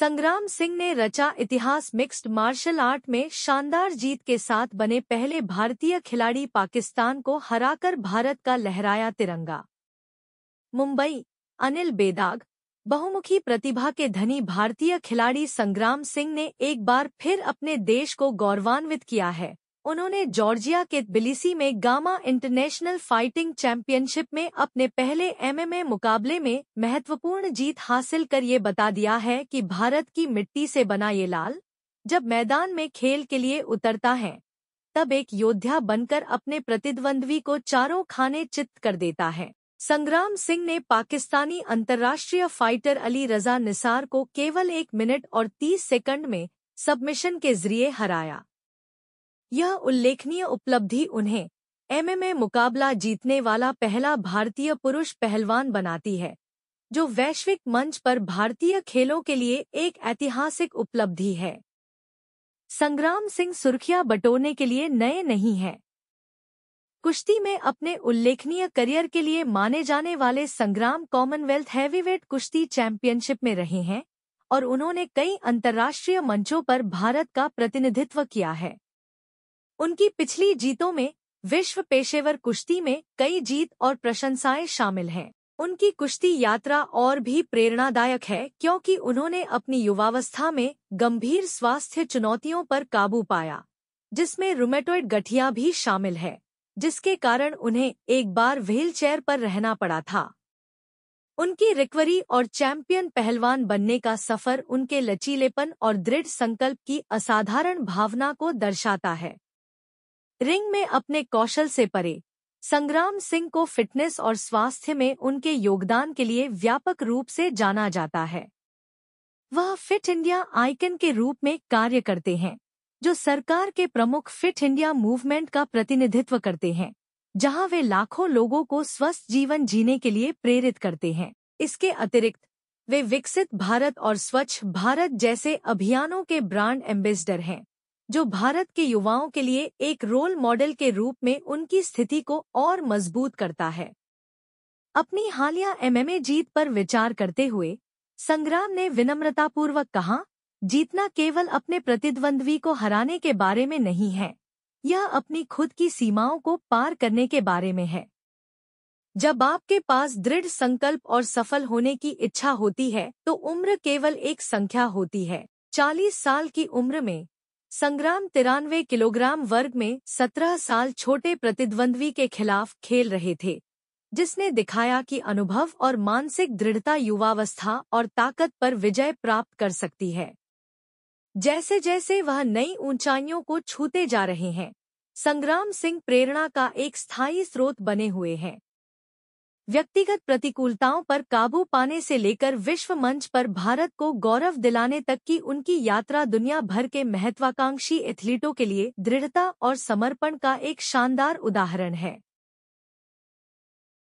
संग्राम सिंह ने रचा इतिहास मिक्स्ड मार्शल आर्ट में शानदार जीत के साथ बने पहले भारतीय खिलाड़ी पाकिस्तान को हराकर भारत का लहराया तिरंगा मुंबई अनिल बेदाग बहुमुखी प्रतिभा के धनी भारतीय खिलाड़ी संग्राम सिंह ने एक बार फिर अपने देश को गौरवान्वित किया है उन्होंने जॉर्जिया के बिलिसी में गामा इंटरनेशनल फाइटिंग चैंपियनशिप में अपने पहले एमएमए मुकाबले में महत्वपूर्ण जीत हासिल कर ये बता दिया है कि भारत की मिट्टी से बना ये लाल जब मैदान में खेल के लिए उतरता है तब एक योद्धा बनकर अपने प्रतिद्वंद्वी को चारों खाने चित्त कर देता है संग्राम सिंह ने पाकिस्तानी अंतर्राष्ट्रीय फाइटर अली रजा निसार को केवल एक मिनट और तीस सेकंड में सबमिशन के जरिए हराया यह उल्लेखनीय उपलब्धि उन्हें एमएमए मुकाबला जीतने वाला पहला भारतीय पुरुष पहलवान बनाती है जो वैश्विक मंच पर भारतीय खेलों के लिए एक ऐतिहासिक उपलब्धि है संग्राम सिंह सुर्खियां बटोरने के लिए नए नहीं हैं कुश्ती में अपने उल्लेखनीय करियर के लिए माने जाने वाले संग्राम कॉमनवेल्थ हैवीवेट कुश्ती चैंपियनशिप में रहे हैं और उन्होंने कई अंतर्राष्ट्रीय मंचों पर भारत का प्रतिनिधित्व किया है उनकी पिछली जीतों में विश्व पेशेवर कुश्ती में कई जीत और प्रशंसाएं शामिल हैं उनकी कुश्ती यात्रा और भी प्रेरणादायक है क्योंकि उन्होंने अपनी युवावस्था में गंभीर स्वास्थ्य चुनौतियों पर काबू पाया जिसमें रोमेटोइड गठिया भी शामिल है जिसके कारण उन्हें एक बार व्हीलचेयर पर रहना पड़ा था उनकी रिकवरी और चैंपियन पहलवान बनने का सफर उनके लचीलेपन और दृढ़ संकल्प की असाधारण भावना को दर्शाता है रिंग में अपने कौशल से परे संग्राम सिंह को फिटनेस और स्वास्थ्य में उनके योगदान के लिए व्यापक रूप से जाना जाता है वह फिट इंडिया आइकन के रूप में कार्य करते हैं जो सरकार के प्रमुख फिट इंडिया मूवमेंट का प्रतिनिधित्व करते हैं जहां वे लाखों लोगों को स्वस्थ जीवन जीने के लिए प्रेरित करते हैं इसके अतिरिक्त वे विकसित भारत और स्वच्छ भारत जैसे अभियानों के ब्रांड एम्बेसडर हैं जो भारत के युवाओं के लिए एक रोल मॉडल के रूप में उनकी स्थिति को और मजबूत करता है अपनी हालिया एमएमए जीत पर विचार करते हुए संग्राम ने विनम्रतापूर्वक कहा जीतना केवल अपने प्रतिद्वंद्वी को हराने के बारे में नहीं है यह अपनी खुद की सीमाओं को पार करने के बारे में है जब आपके पास दृढ़ संकल्प और सफल होने की इच्छा होती है तो उम्र केवल एक संख्या होती है चालीस साल की उम्र में संग्राम तिरानवे किलोग्राम वर्ग में सत्रह साल छोटे प्रतिद्वंद्वी के खिलाफ खेल रहे थे जिसने दिखाया कि अनुभव और मानसिक दृढ़ता युवावस्था और ताकत पर विजय प्राप्त कर सकती है जैसे जैसे वह नई ऊंचाइयों को छूते जा रहे हैं संग्राम सिंह प्रेरणा का एक स्थायी स्रोत बने हुए हैं व्यक्तिगत प्रतिकूलताओं पर काबू पाने से लेकर विश्व मंच पर भारत को गौरव दिलाने तक की उनकी यात्रा दुनिया भर के महत्वाकांक्षी एथलीटों के लिए दृढ़ता और समर्पण का एक शानदार उदाहरण है